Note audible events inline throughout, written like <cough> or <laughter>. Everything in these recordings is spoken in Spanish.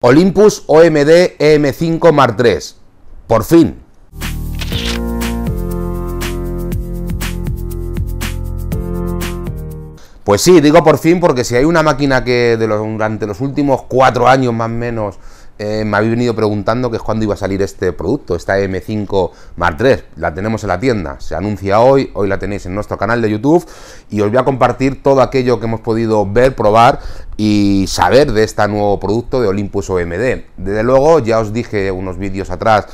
Olympus OMD EM5 Mark III. Por fin. Pues sí, digo por fin porque si hay una máquina que durante los últimos cuatro años más o menos eh, me habéis venido preguntando que es cuándo iba a salir este producto, esta M5 Mark III. La tenemos en la tienda, se anuncia hoy, hoy la tenéis en nuestro canal de YouTube y os voy a compartir todo aquello que hemos podido ver, probar y saber de este nuevo producto de Olympus OMD. Desde luego, ya os dije unos vídeos atrás,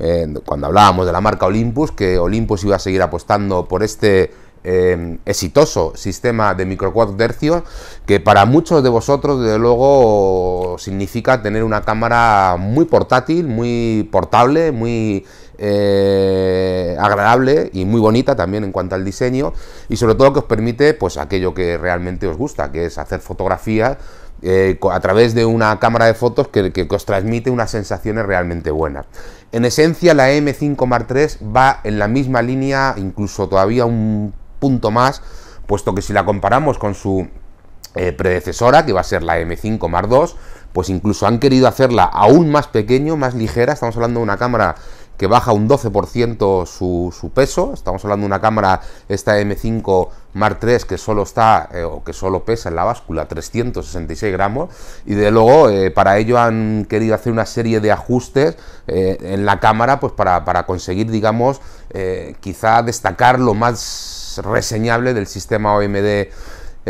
eh, cuando hablábamos de la marca Olympus, que Olympus iba a seguir apostando por este Em, exitoso sistema de micro quad tercios que para muchos de vosotros desde luego significa tener una cámara muy portátil, muy portable, muy eh, agradable y muy bonita también en cuanto al diseño y sobre todo que os permite pues aquello que realmente os gusta, que es hacer fotografías eh, a través de una cámara de fotos que, os transmite unas sensaciones realmente buenas. En esencia, la M5 Mark III va en la misma línea, incluso todavía un punto más, puesto que si la comparamos con su eh, predecesora, que va a ser la M5 Mar 2 pues incluso han querido hacerla aún más pequeño, más ligera, estamos hablando de una cámara que baja un 12% su, peso, estamos hablando de una cámara, esta M5 Mar 3 que solo está, eh, o que solo pesa en la báscula 366 gramos, y de luego eh, para ello han querido hacer una serie de ajustes en la cámara, pues para, para conseguir, digamos, quizá destacar lo más reseñable del sistema OMD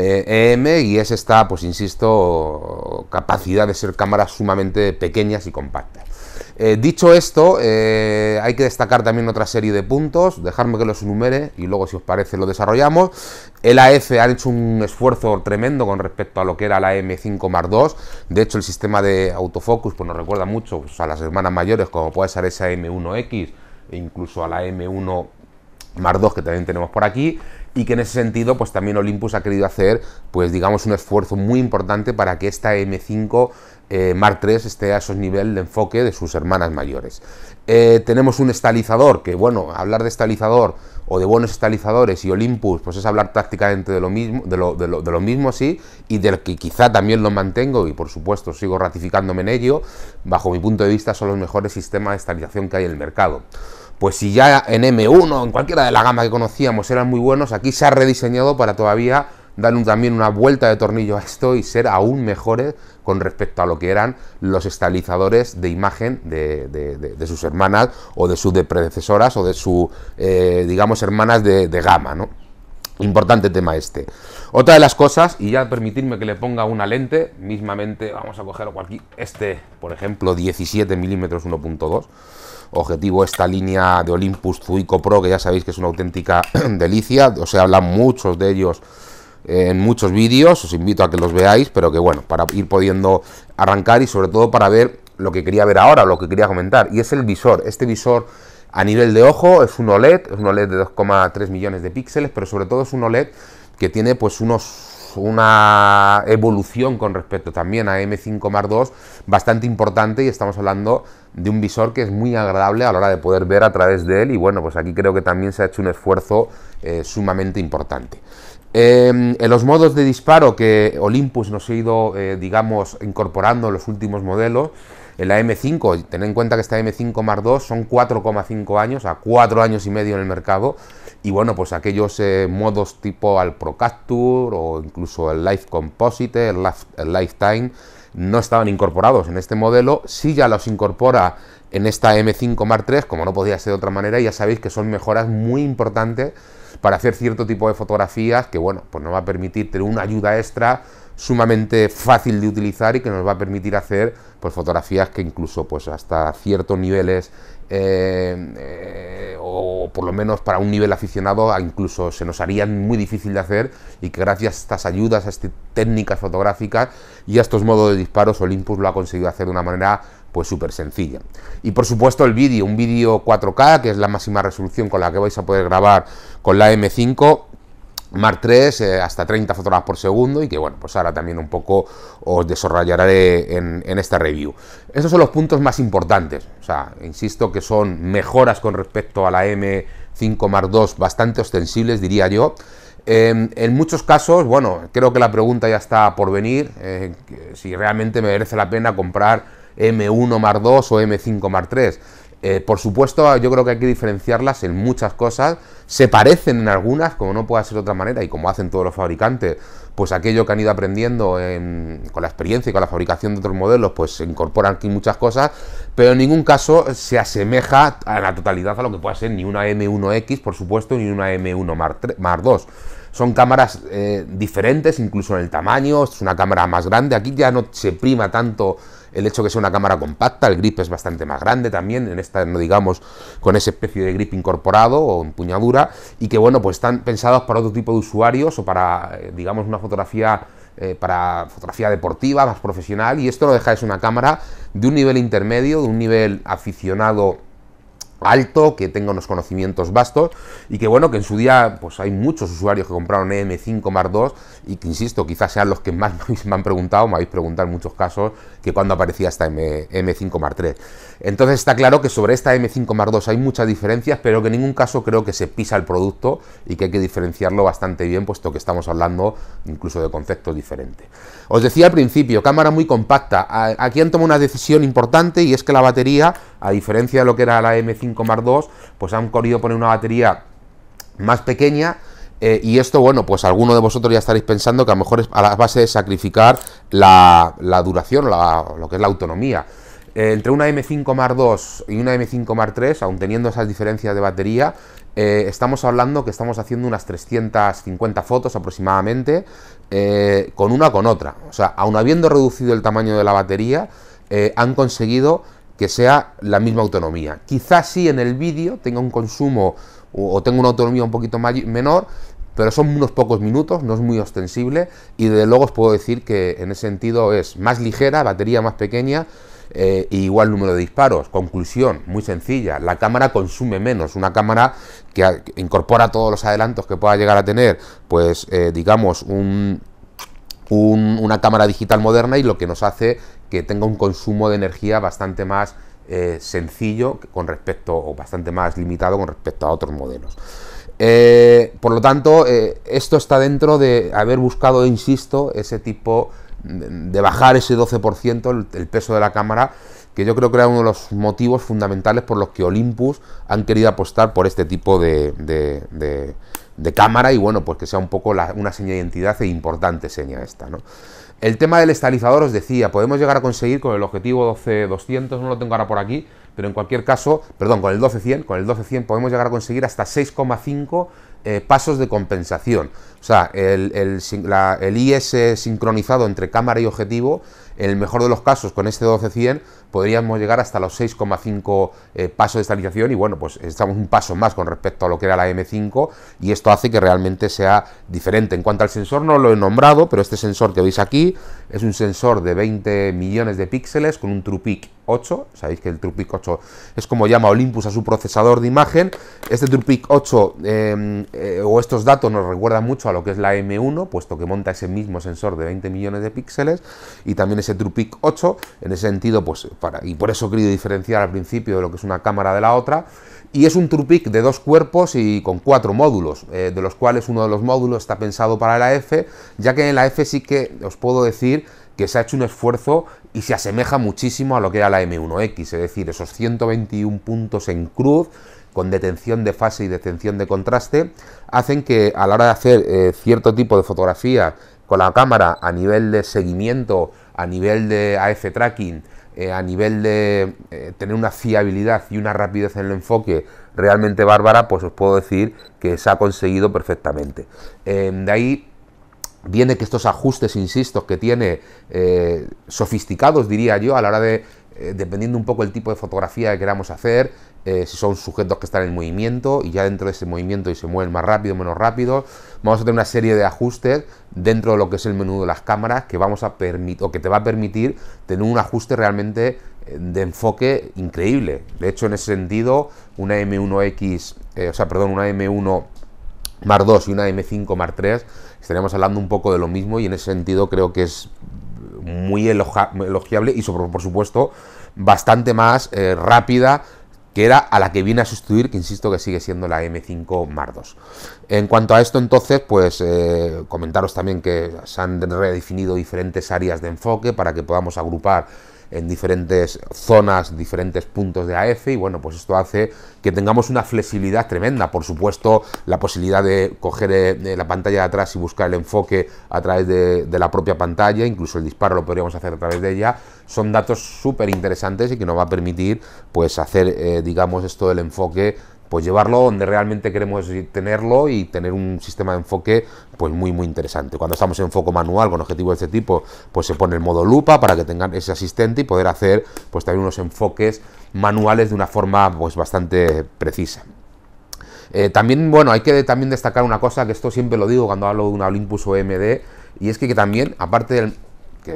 EM eh, e y es esta, pues insisto, capacidad de ser cámaras sumamente pequeñas y compactas. Eh, dicho esto, eh, hay que destacar también otra serie de puntos, dejarme que los enumere y luego si os parece lo desarrollamos. El AF ha hecho un esfuerzo tremendo con respecto a lo que era la M5 Mar 2, de hecho el sistema de autofocus pues, nos recuerda mucho pues, a las hermanas mayores como puede ser esa e M1X e incluso a la e M1 Mar 2 que también tenemos por aquí, y que en ese sentido, pues también Olympus ha querido hacer, pues digamos, un esfuerzo muy importante para que esta M5 Mar Mark III esté a esos niveles de enfoque de sus hermanas mayores. Eh, tenemos un estalizador, que bueno, hablar de estalizador o de buenos estalizadores y Olympus, pues es hablar prácticamente de lo mismo, de lo, de lo, de lo mismo, sí, y del que quizá también lo mantengo y por supuesto sigo ratificándome en ello, bajo mi punto de vista son los mejores sistemas de estalización que hay en el mercado pues si ya en M1, en cualquiera de la gama que conocíamos eran muy buenos, aquí se ha rediseñado para todavía darle también una vuelta de tornillo a esto y ser aún mejores con respecto a lo que eran los estabilizadores de imagen de, sus hermanas o de sus predecesoras o de sus, eh, digamos, hermanas de, gama, ¿no? Importante tema este. Otra de las cosas, y ya permitirme que le ponga una lente, mismamente vamos a coger cualquier, este, por ejemplo, 17 milímetros 1.2, Objetivo esta línea de Olympus Zuico Pro, que ya sabéis que es una auténtica <clears throat> delicia. Os he hablan muchos de ellos en muchos vídeos, os invito a que los veáis, pero que bueno, para ir pudiendo arrancar y sobre todo para ver lo que quería ver ahora, lo que quería comentar, y es el visor. Este visor a nivel de ojo es un OLED, es un OLED de 2,3 millones de píxeles, pero sobre todo es un OLED que tiene pues unos una evolución con respecto también a M5 Mar II bastante importante y estamos hablando de un visor que es muy agradable a la hora de poder ver a través de él y bueno, pues aquí creo que también se ha hecho un esfuerzo eh, sumamente importante. Eh, en los modos de disparo que Olympus nos ha ido, eh, digamos, incorporando en los últimos modelos, en la M5, ten en cuenta que esta M5 Mar2 son 4,5 años, a 4 años y medio en el mercado. Y bueno, pues aquellos eh, modos tipo al Procapture o incluso el Life Composite, el, Lifetime, no estaban incorporados en este modelo. Si ya los incorpora en esta M5 Mar3, como no podía ser de otra manera, ya sabéis que son mejoras muy importantes para hacer cierto tipo de fotografías que, bueno, pues nos va a permitir tener una ayuda extra sumamente fácil de utilizar y que nos va a permitir hacer pues, fotografías que incluso pues, hasta ciertos niveles eh, eh, o por lo menos para un nivel aficionado incluso se nos harían muy difícil de hacer y que gracias a estas ayudas, a estas técnicas fotográficas y a estos modos de disparos Olympus lo ha conseguido hacer de una manera pues súper sencilla. Y por supuesto el vídeo, un vídeo 4K que es la máxima resolución con la que vais a poder grabar con la M5 Mark 3 eh, hasta 30 fotogramas por segundo y que bueno, pues ahora también un poco os desarrollaré en, esta review. Esos son los puntos más importantes, o sea, insisto que son mejoras con respecto a la M5 Mark II bastante ostensibles, diría yo. Em, en muchos casos, bueno, creo que la pregunta ya está por venir, eh, si realmente me merece la pena comprar M1 mar 2 o M5 mar 3. por supuesto, yo creo que hay que diferenciarlas en muchas cosas. Se parecen en algunas, como no puede ser de otra manera, y como hacen todos los fabricantes, pues aquello que han ido aprendiendo con la experiencia y con la fabricación de otros modelos, pues se incorporan aquí muchas cosas, pero en ningún caso se asemeja a la totalidad a lo que pueda ser ni una M1X, por supuesto, ni una M1 Mar2. Son cámaras eh, diferentes, incluso en el tamaño, es una cámara más grande, aquí ya no se prima tanto el hecho que sea una cámara compacta, el grip es bastante más grande también, en esta, no digamos, con esa especie de grip incorporado o empuñadura, y que bueno, pues están pensados para otro tipo de usuarios o para, eh, digamos, una fotografía eh, para fotografía deportiva, más profesional, y esto lo deja es una cámara de un nivel intermedio, de un nivel aficionado alto, que tenga unos conocimientos vastos y que bueno, que en su día pues hay muchos usuarios que compraron m 5 Mark 2 y que insisto, quizás sean los que más <laughs> me han preguntado, me habéis preguntado en muchos casos que cuando aparecía esta M, M5 Mark III. Entonces está claro que sobre esta M5 Mark II hay muchas diferencias, pero que en ningún caso creo que se pisa el producto y que hay que diferenciarlo bastante bien, puesto que estamos hablando incluso de conceptos diferentes. Os decía al principio, cámara muy compacta. Aquí han tomado una decisión importante y es que la batería a diferencia de lo que era la M5 Mar 2, pues han querido poner una batería más pequeña. Eh, y esto, bueno, pues alguno de vosotros ya estaréis pensando que a lo mejor es a la base de sacrificar la, duración, lo que es la autonomía. Eh, entre una M5 Mar 2 y una M5 Mark III, aún teniendo esas diferencias de batería, eh, estamos hablando que estamos haciendo unas 350 fotos aproximadamente con una con otra. O sea, aún habiendo reducido el tamaño de la batería, han conseguido que sea la misma autonomía. Quizás sí en el vídeo tenga un consumo o, tengo tenga una autonomía un poquito menor, pero son unos pocos minutos, no es muy ostensible y desde luego os puedo decir que en ese sentido es más ligera, batería más pequeña eh, igual número de disparos. Conclusión, muy sencilla, la cámara consume menos, una cámara que incorpora todos los adelantos que pueda llegar a tener, pues eh, digamos un una cámara digital moderna y lo que nos hace que tenga un consumo de energía bastante más eh, sencillo con respecto, o bastante más limitado con respecto a otros modelos. Eh, por lo tanto, eh, esto está dentro de haber buscado, insisto, ese tipo de bajar ese 12% el, peso de la cámara, que yo creo que era uno de los motivos fundamentales por los que Olympus han querido apostar por este tipo de de cámara y bueno, pues que sea un poco una seña de identidad e importante seña esta, ¿no? El tema del estalizador, os decía, podemos llegar a conseguir con el objetivo 12200, no lo tengo ahora por aquí, pero en cualquier caso, perdón, con el 12-100, con el 12-100 podemos llegar a conseguir hasta 6,5 eh, pasos de compensación. O sea, el, el, el IS sincronizado entre cámara y objetivo en el mejor de los casos, con este 12100 podríamos llegar hasta los 6,5 eh, pasos de estabilización y bueno, pues estamos un paso más con respecto a lo que era la M5 y esto hace que realmente sea diferente. En cuanto al sensor, no lo he nombrado, pero este sensor que veis aquí es un sensor de 20 millones de píxeles con un TruePic 8. Sabéis que el TruePic 8 es como llama Olympus a su procesador de imagen. Este TruePic 8 em, eh, o estos datos nos recuerdan mucho a lo que es la M1, puesto que monta ese mismo sensor de 20 millones de píxeles y también es ese 8, en ese sentido, pues para, y por eso he querido diferenciar al principio de lo que es una cámara de la otra, y es un trupic de dos cuerpos y con cuatro módulos, eh, de los cuales uno de los módulos está pensado para la F, ya que en la F sí que os puedo decir que se ha hecho un esfuerzo y se asemeja muchísimo a lo que era la M1X, es decir, esos 121 puntos en cruz, con detención de fase y detención de contraste, hacen que a la hora de hacer eh, cierto tipo de fotografía con la cámara a nivel de seguimiento a nivel de AF tracking, eh, a nivel de eh, tener una fiabilidad y una rapidez en el enfoque realmente bárbara, pues os puedo decir que se ha conseguido perfectamente. Em, de ahí viene que estos ajustes, insisto, que tiene eh, sofisticados, diría yo, a la hora de eh, dependiendo un poco el tipo de fotografía que queramos hacer, eh, si son sujetos que están en movimiento y ya dentro de ese movimiento y se mueven más rápido, o menos rápido, vamos a tener una serie de ajustes dentro de lo que es el menú de las cámaras que vamos a permitir o que te va a permitir tener un ajuste realmente eh, de enfoque increíble. De hecho, en ese sentido, una M1X, o sea, perdón, una M1 Mar 2 y una M5 Mar 3, estaríamos hablando un poco de lo mismo y en ese sentido creo que es muy elogiable y, por supuesto, bastante más eh, rápida que era a la que viene a sustituir, que insisto que sigue siendo la M5 Mar II. En cuanto a esto, entonces, pues eh, comentaros también que se han redefinido diferentes áreas de enfoque para que podamos agrupar en diferentes zonas, diferentes puntos de AF e y bueno, pues esto hace que tengamos una flexibilidad tremenda. Por supuesto, la posibilidad de coger eh, la pantalla de atrás y buscar el enfoque a través de, la propia pantalla, incluso el disparo lo podríamos hacer a través de ella, son datos súper interesantes y que nos va a permitir pues hacer, eh, digamos, esto del enfoque pues llevarlo donde realmente queremos tenerlo y tener un sistema de enfoque pues muy muy interesante. Cuando estamos en enfoque manual con objetivos de este tipo, pues se pone el modo lupa para que tengan ese asistente y poder hacer pues también unos enfoques manuales de una forma pues bastante precisa. Eh, también, bueno, hay que también destacar una cosa, que esto siempre lo digo cuando hablo de una Olympus OMD, y es que, que también, aparte del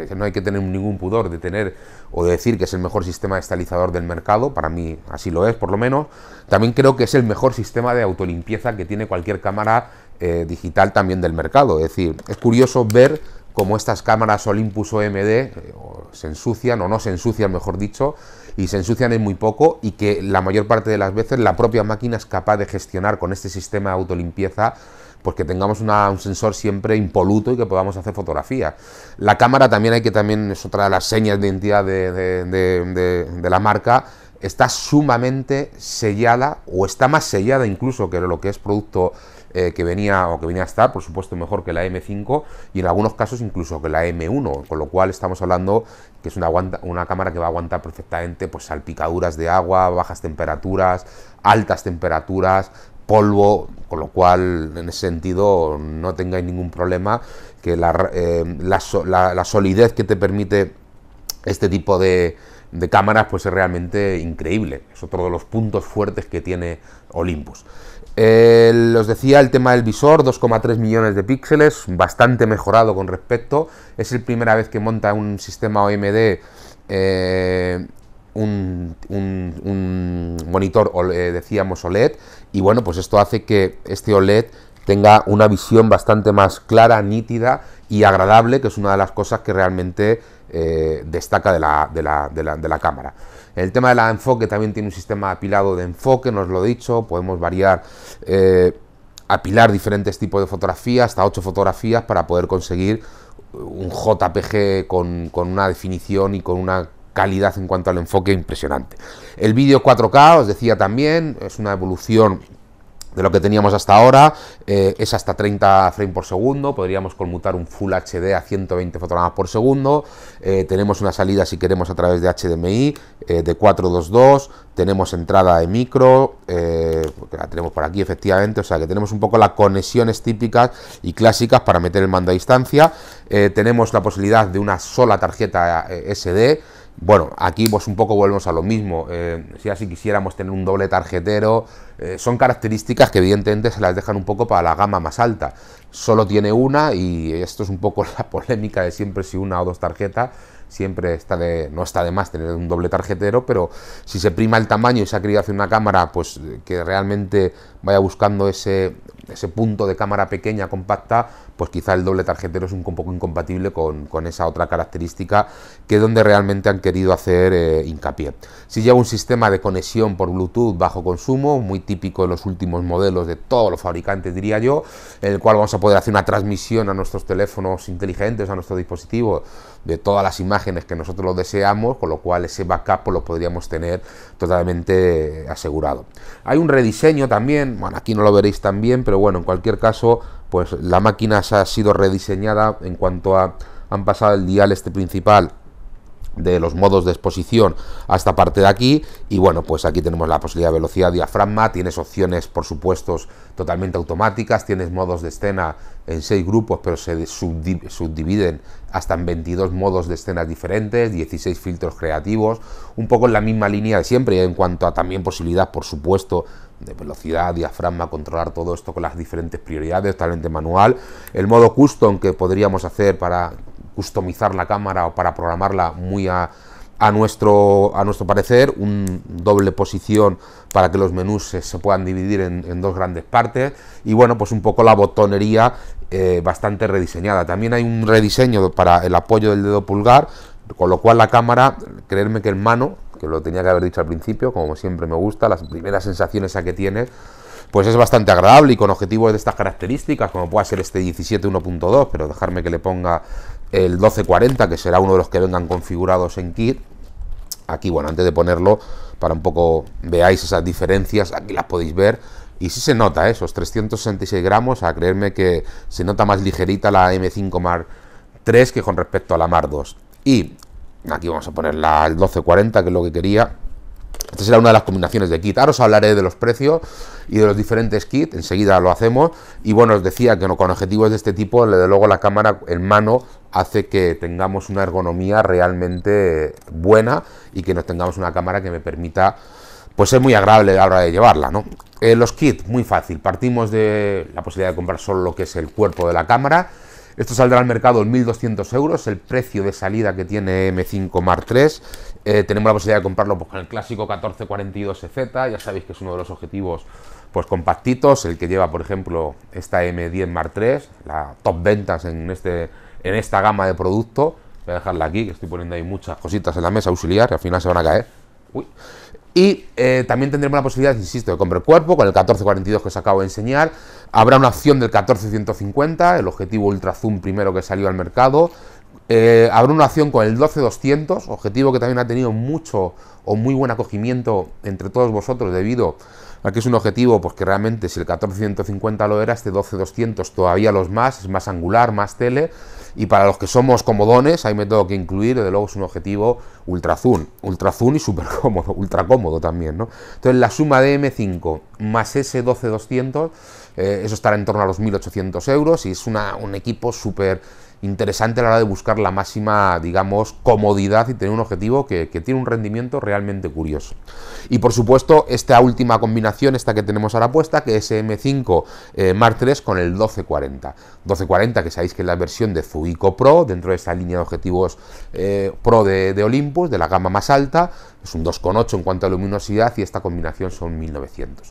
que, no hay que tener ningún pudor de tener o de decir que es el mejor sistema estalizador del mercado, para mí así lo es por lo menos, también creo que es el mejor sistema de autolimpieza que tiene cualquier cámara eh, digital también del mercado. Es decir, es curioso ver cómo estas cámaras Olympus OMD eh, se ensucian o no se ensucian, mejor dicho, y se ensucian en muy poco y que la mayor parte de las veces la propia máquina es capaz de gestionar con este sistema de autolimpieza pues tengamos un sensor siempre impoluto y que podamos hacer fotografía La cámara también hay que también, es otra de las señas de identidad de, la marca, está sumamente sellada o está más sellada incluso que lo que es producto eh, que venía o que venía a estar, por supuesto mejor que la M5 y en algunos casos incluso que la M1, con lo cual estamos hablando que es una, una cámara que va a aguantar perfectamente pues salpicaduras de agua, bajas temperaturas, altas temperaturas, polvo, con lo cual en ese sentido no tengáis ningún problema, que la, eh, la, solidez que te permite este tipo de, cámaras pues es realmente increíble, es otro de los puntos fuertes que tiene Olympus. Eh, os decía el tema del visor, 2,3 millones de píxeles, bastante mejorado con respecto. Es la primera vez que monta un sistema OMD eh, un, monitor, e decíamos OLED, y bueno, pues esto hace que este OLED tenga una visión bastante más clara, nítida y agradable, que es una de las cosas que realmente eh, destaca de la, cámara. El tema del enfoque también tiene un sistema apilado de enfoque, nos lo he dicho, podemos variar, eh, apilar diferentes tipos de fotografías, hasta 8 fotografías para poder conseguir un JPG con, con una definición y con una calidad en cuanto al enfoque impresionante. El vídeo 4K, os decía también, es una evolución de lo que teníamos hasta ahora, eh, es hasta 30 frames por segundo, podríamos conmutar un Full HD a 120 fotogramas por segundo, eh, tenemos una salida si queremos a través de HDMI eh, de 422, tenemos entrada de micro, la tenemos por aquí efectivamente, o sea que tenemos un poco las conexiones típicas y clásicas para meter el mando a distancia, tenemos la posibilidad de una sola tarjeta SD, bueno, aquí pues un poco volvemos a lo mismo. Eh, si así quisiéramos tener un doble tarjetero, eh, son características que evidentemente se las dejan un poco para la gama más alta. Solo tiene una y esto es un poco <laughs> la polémica de siempre si una o dos tarjetas. Siempre está de, no está de más tener un doble tarjetero, pero si se prima el tamaño y se ha querido hacer una cámara pues que realmente vaya buscando ese, ese punto de cámara pequeña, compacta, pues quizá el doble tarjetero es un poco incompatible con, esa otra característica que es donde realmente han querido hacer eh, hincapié. Si lleva un sistema de conexión por Bluetooth bajo consumo, muy típico de los últimos modelos de todos los fabricantes, diría yo, en el cual vamos a poder hacer una transmisión a nuestros teléfonos inteligentes, a nuestro dispositivo... de todas las imágenes que nosotros lo deseamos, con lo cual ese backup pues, lo podríamos tener totalmente eh, asegurado. Hay un rediseño también, bueno, aquí no lo veréis tan bien, pero pero bueno, en cualquier caso, pues la máquina se ha sido rediseñada en cuanto a han pasado el dial este principal de los modos de exposición a esta parte de aquí y bueno pues aquí tenemos la posibilidad de velocidad diafragma tienes opciones por supuesto totalmente automáticas tienes modos de escena en seis grupos pero se subdividen hasta en 22 modos de escenas diferentes 16 filtros creativos un poco en la misma línea de siempre en cuanto a también posibilidad por supuesto de velocidad, diafragma, controlar todo esto con las diferentes prioridades, totalmente manual. El modo custom que podríamos hacer para customizar la cámara o para programarla muy a, a nuestro, a nuestro parecer, un doble posición para que los menús se, puedan dividir en, dos grandes partes y bueno, pues un poco la botonería eh, bastante rediseñada. También hay un rediseño para el apoyo del dedo pulgar, con lo cual la cámara, creerme que el mano, que lo tenía que haber dicho al principio, como siempre me gusta, las primeras sensaciones a que tiene, pues es bastante agradable y con objetivos de estas características, como pueda ser este 17 1.2, pero dejarme que le ponga el 1240, que será uno de los que vengan configurados en kit. Aquí, bueno, antes de ponerlo, para un poco veáis esas diferencias, aquí las podéis ver. Y sí se nota, ¿eh? esos 366 gramos, a creerme que se nota más ligerita la M5 mar 3 que con respecto a la Mar 2. Y aquí vamos a poner la, el 1240, que es lo que quería. Esta será una de las combinaciones de kit. Ahora os hablaré de los precios y de los diferentes kits, enseguida lo hacemos. Y bueno, os decía que con objetivos de este tipo, desde luego la cámara en mano hace que tengamos una ergonomía realmente buena y que nos tengamos una cámara que me permita pues ser muy agradable a la hora de llevarla, ¿no? Eh, los kits, muy fácil. Partimos de la posibilidad de comprar solo lo que es el cuerpo de la cámara esto saldrá al mercado en 1.200 euros, el precio de salida que tiene M5 Mark III. Eh, tenemos la posibilidad de comprarlo pues, con el clásico 1442 e Z. ya sabéis que es uno de los objetivos pues, compactitos, el que lleva, por ejemplo, esta M10 Mark III, la top ventas en, este, en esta gama de producto. Voy a dejarla aquí, que estoy poniendo ahí muchas cositas en la mesa auxiliar, al final se van a caer. Uy. Y eh, también tendremos la posibilidad, insisto, de comprar cuerpo con el 1442 que os acabo de enseñar. Habrá una opción del 1450 el objetivo Ultra Zoom primero que salió al mercado. Eh, habrá una opción con el 12200, objetivo que también ha tenido mucho o muy buen acogimiento entre todos vosotros debido a que es un objetivo pues, que realmente si el 1450 lo era, este 12200 todavía los más, es más angular, más tele. Y para los que somos comodones, ahí me tengo que incluir, de luego es un objetivo ultra zoom, ultra zoom y súper cómodo, <laughs> ultra cómodo también, ¿no? Entonces la suma de M5 más S12200, eh, eso estará en torno a los 1800 euros y es una, un equipo súper interesante a la hora de buscar la máxima, digamos, comodidad y tener un objetivo que, tiene un rendimiento realmente curioso. Y por supuesto, esta última combinación, esta que tenemos ahora puesta, que es M5 eh, Mark III con el 1240. 1240, que sabéis que es la versión de Zuico Pro, dentro de esta línea de objetivos eh, Pro de, de Olympus, de la gama más alta, es un 2,8 en cuanto a luminosidad y esta combinación son 1900.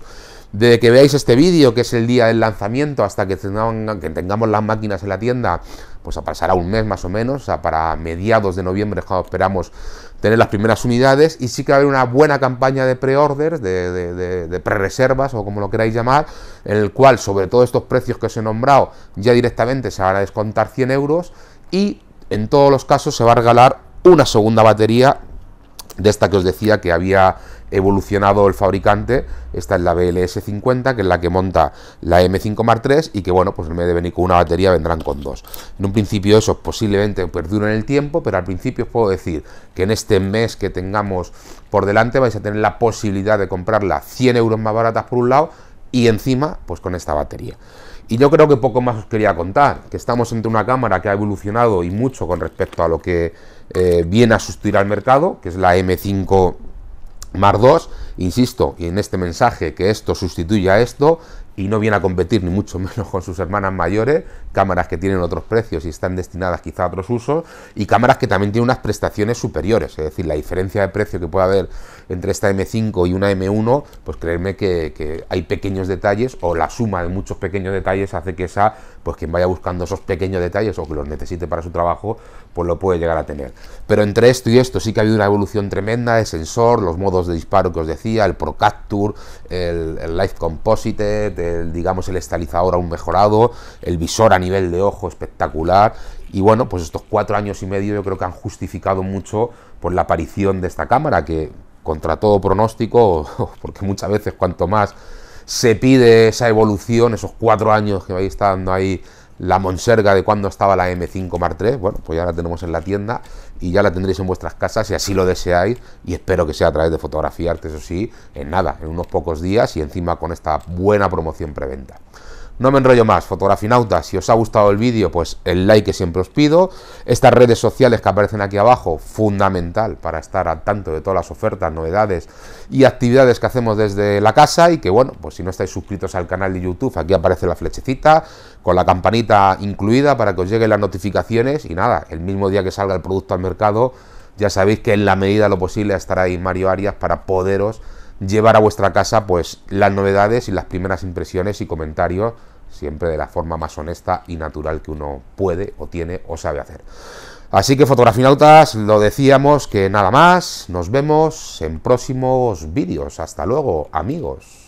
Desde que veáis este vídeo, que es el día del lanzamiento, hasta que, tengamos las máquinas en la tienda, pues pasará un mes más o menos, para mediados de noviembre esperamos tener las primeras unidades y sí que va a haber una buena campaña de pre-orders, de, de, pre-reservas o como lo queráis llamar, en el cual sobre todo estos precios que os he nombrado ya directamente se van a descontar 100 euros y en todos los casos se va a regalar una segunda batería de esta que os decía que había evolucionado el fabricante, esta es la BLS50, que es la que monta la M5 Mark III y que, bueno, pues en vez de venir con una batería vendrán con dos. En un principio eso posiblemente en el tiempo, pero al principio os puedo decir que en este mes que tengamos por delante vais a tener la posibilidad de comprarla 100 euros más baratas por un lado y encima pues con esta batería. Y yo creo que poco más os quería contar, que estamos entre una cámara que ha evolucionado y mucho con respecto a lo que eh, viene a sustituir al mercado, que es la M5 Mar 2, insisto, y en este mensaje que esto sustituye a esto, y no viene a competir ni mucho <laughs> menos con sus hermanas mayores, cámaras que tienen otros precios y están destinadas quizá a otros usos, y cámaras que también tienen unas prestaciones superiores, es decir, la diferencia de precio que puede haber entre esta M5 y una M1, pues creerme que, hay pequeños detalles o la suma de muchos pequeños detalles hace que esa, pues quien vaya buscando esos pequeños detalles o que los necesite para su trabajo, pues lo puede llegar a tener. Pero entre esto y esto sí que ha habido una evolución tremenda de sensor, los modos de disparo que os decía, el Pro Capture, el, el Live Composite, de el, digamos, el estalizador aún mejorado, el visor a nivel de ojo espectacular. Y bueno, pues estos cuatro años y medio yo creo que han justificado mucho por la aparición de esta cámara, que contra todo pronóstico, <laughs> porque muchas veces cuanto más se pide esa evolución, esos cuatro años que vais estando ahí la monserga de cuando estaba la M5 Mar III, bueno, pues ya la tenemos en la tienda y ya la tendréis en vuestras casas si así lo deseáis y espero que sea a través de fotografía eso sí, en nada, en unos pocos días y encima con esta buena promoción preventa. No me enrollo más, fotografinautas, si os ha gustado el vídeo, pues el like que siempre os pido. Estas redes sociales que aparecen aquí abajo, fundamental para estar al tanto de todas las ofertas, novedades y actividades que hacemos desde la casa y que bueno, pues si no estáis suscritos al canal de YouTube, aquí aparece la flechecita con la campanita incluida para que os lleguen las notificaciones y nada, el mismo día que salga el producto al mercado, ya sabéis que en la medida de lo posible estará ahí Mario Arias para poderos llevar a vuestra casa pues las novedades y las primeras impresiones y comentarios siempre de la forma más honesta y natural que uno puede o tiene o sabe hacer. Así que fotografinautas, lo decíamos que nada más, nos vemos en próximos vídeos. Hasta luego, amigos.